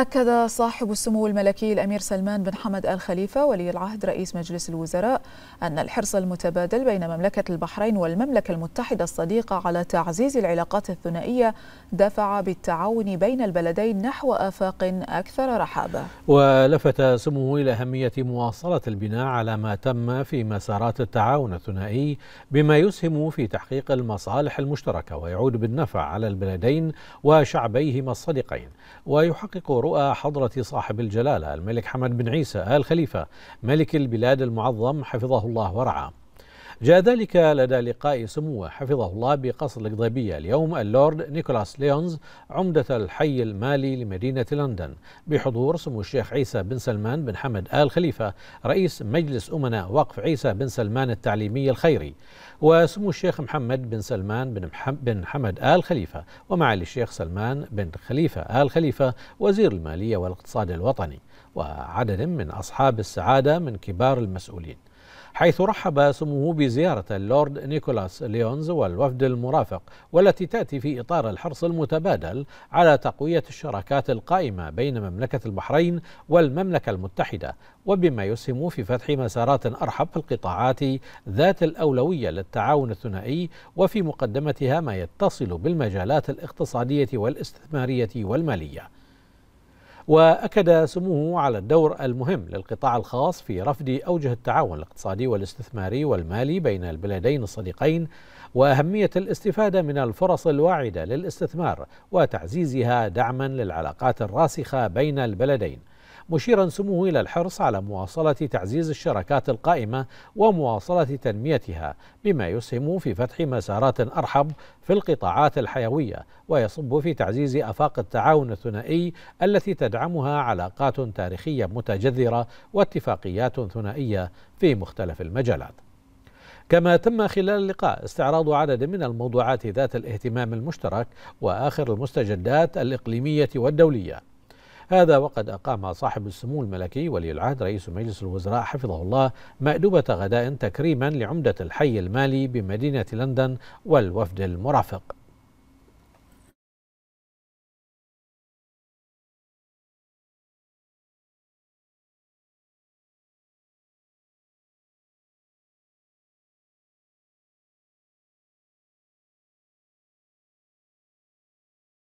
أكد صاحب السمو الملكي الأمير سلمان بن حمد آل خليفة ولي العهد رئيس مجلس الوزراء أن الحرص المتبادل بين مملكة البحرين والمملكة المتحدة الصديقة على تعزيز العلاقات الثنائية دفع بالتعاون بين البلدين نحو آفاق أكثر رحابة ولفت سموه إلى أهمية مواصلة البناء على ما تم في مسارات التعاون الثنائي بما يسهم في تحقيق المصالح المشتركة ويعود بالنفع على البلدين وشعبيهما الصديقين ويحقق رؤى حضرة صاحب الجلالة الملك حمد بن عيسى آل خليفة ملك البلاد المعظم حفظه الله ورعاه جاء ذلك لدى لقاء سموه حفظه الله بقصر القضيبية اليوم اللورد نيكولاس ليونز عمدة الحي المالي لمدينة لندن بحضور سمو الشيخ عيسى بن سلمان بن حمد آل خليفة رئيس مجلس أمناء وقف عيسى بن سلمان التعليمي الخيري وسمو الشيخ محمد بن سلمان بن, بن حمد آل خليفة ومعالي الشيخ سلمان بن خليفة آل خليفة وزير المالية والاقتصاد الوطني وعدد من أصحاب السعادة من كبار المسؤولين حيث رحب سموه بزيارة اللورد نيكولاس ليونز والوفد المرافق والتي تأتي في إطار الحرص المتبادل على تقوية الشراكات القائمة بين مملكة البحرين والمملكة المتحدة وبما يسهم في فتح مسارات أرحب في القطاعات ذات الأولوية للتعاون الثنائي وفي مقدمتها ما يتصل بالمجالات الاقتصادية والاستثمارية والمالية وأكد سموه على الدور المهم للقطاع الخاص في رفد أوجه التعاون الاقتصادي والاستثماري والمالي بين البلدين الصديقين وأهمية الاستفادة من الفرص الواعدة للاستثمار وتعزيزها دعما للعلاقات الراسخة بين البلدين مشيرا سموه إلى الحرص على مواصلة تعزيز الشراكات القائمة ومواصلة تنميتها بما يسهم في فتح مسارات أرحب في القطاعات الحيوية ويصب في تعزيز أفاق التعاون الثنائي التي تدعمها علاقات تاريخية متجذرة واتفاقيات ثنائية في مختلف المجالات كما تم خلال اللقاء استعراض عدد من الموضوعات ذات الاهتمام المشترك واخر المستجدات الاقليميه والدوليه هذا وقد أقام صاحب السمو الملكي ولي العهد رئيس مجلس الوزراء حفظه الله مأدبة غداء تكريما لعمدة الحي المالي بمدينة لندن والوفد المرافق